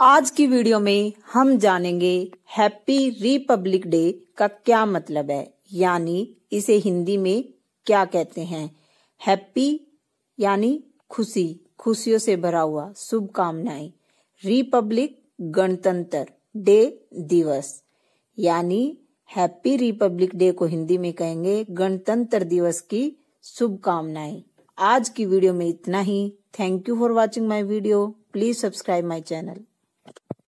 आज की वीडियो में हम जानेंगे हैप्पी रिपब्लिक डे का क्या मतलब है यानी इसे हिंदी में क्या कहते हैं हैप्पी यानी खुशी खुशियों से भरा हुआ शुभकामनाएं रिपब्लिक गणतंत्र डे दिवस यानी हैप्पी रिपब्लिक डे को हिंदी में कहेंगे गणतंत्र दिवस की शुभकामनाएं आज की वीडियो में इतना ही thank you for watching my video please subscribe my channel